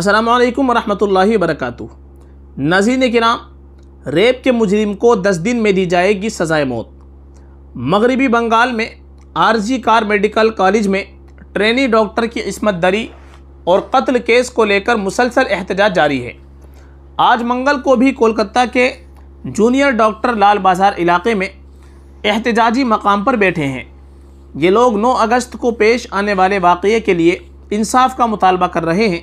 السلام علیکم ورحمۃ اللہ وبرکاتہ ناظرین کرام ریپ کے مجرم کو دس دن میں دی جائے گی سزائے موت مغربی بنگال میں عارضی کار میڈیکل کالج میں ٹرینی ڈاکٹر کی عصمت دری اور قتل کیس کو لے کر مسلسل احتجاج جاری ہے آج منگل کو بھی کولکتہ کے جونیئر ڈاکٹر لال بازار علاقے میں احتجاجی مقام پر بیٹھے ہیں یہ لوگ نو اگست کو پیش آنے والے واقعے کے لیے انصاف کا مطالبہ کر رہے ہیں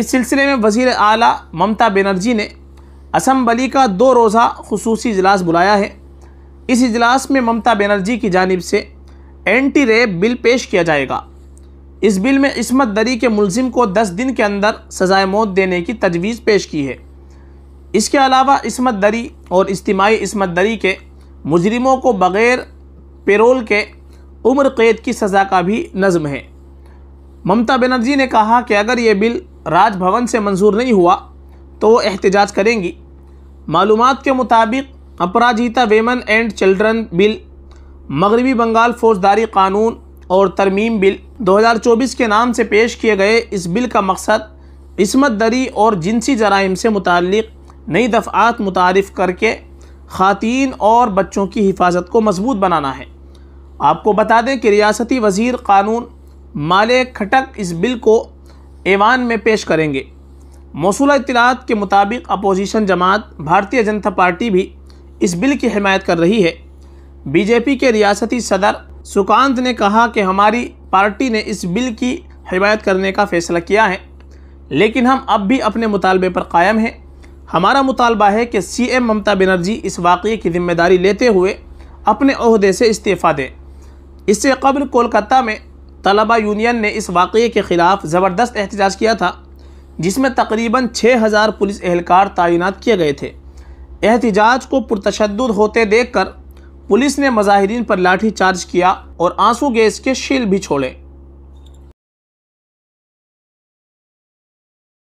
اس سلسلے میں وزیر اعلیٰ ممتا بنرجی نے اسمبلی کا دو روزہ خصوصی اجلاس بلایا ہے اس اجلاس میں ممتا بنرجی کی جانب سے اینٹی ریپ بل پیش کیا جائے گا اس بل میں عصمت دری کے ملزم کو دس دن کے اندر سزائے موت دینے کی تجویز پیش کی ہے اس کے علاوہ عصمت دری اور اجتماعی عصمت دری کے مجرموں کو بغیر پیرول کے عمر قید کی سزا کا بھی نظم ہے ممتا بنرجی نے کہا کہ اگر یہ بل راج بھون سے منظور نہیں ہوا تو وہ احتجاج کریں گی معلومات کے مطابق Aparajita women and children bill مغربی بنگال فوجداری قانون اور ترمیم بل دو ہزار چوبیس کے نام سے پیش کیے گئے اس بل کا مقصد عصمت دری اور جنسی جرائم سے متعلق نئی دفعات متعارف کر کے خواتین اور بچوں کی حفاظت کو مضبوط بنانا ہے آپ کو بتا دیں کہ ریاستی وزیر قانون مالے کھٹک اس بل کو ایوان میں پیش کریں گے موصولہ اطلاعات کے مطابق اپوزیشن جماعت بھارتیہ جنتا پارٹی بھی اس بل کی حمایت کر رہی ہے بی جے پی کے ریاستی صدر سکانت نے کہا کہ ہماری پارٹی نے اس بل کی حمایت کرنے کا فیصلہ کیا ہے لیکن ہم اب بھی اپنے مطالبے پر قائم ہیں ہمارا مطالبہ ہے کہ سی ایم ممتا بنرجی اس واقعے کی ذمہ داری لیتے ہوئے اپنے عہدے سے استعفیٰ دیں اس سے قبل کولکتہ میں طلبہ یونین نے اس واقعے کے خلاف زبردست احتجاج کیا تھا جس میں تقریباً چھ ہزار پولیس اہلکار تعینات کیے گئے تھے احتجاج کو پرتشدد ہوتے دیکھ کر پولیس نے مظاہرین پر لاٹھی چارج کیا اور آنسو گیس کے شیل بھی چھوڑے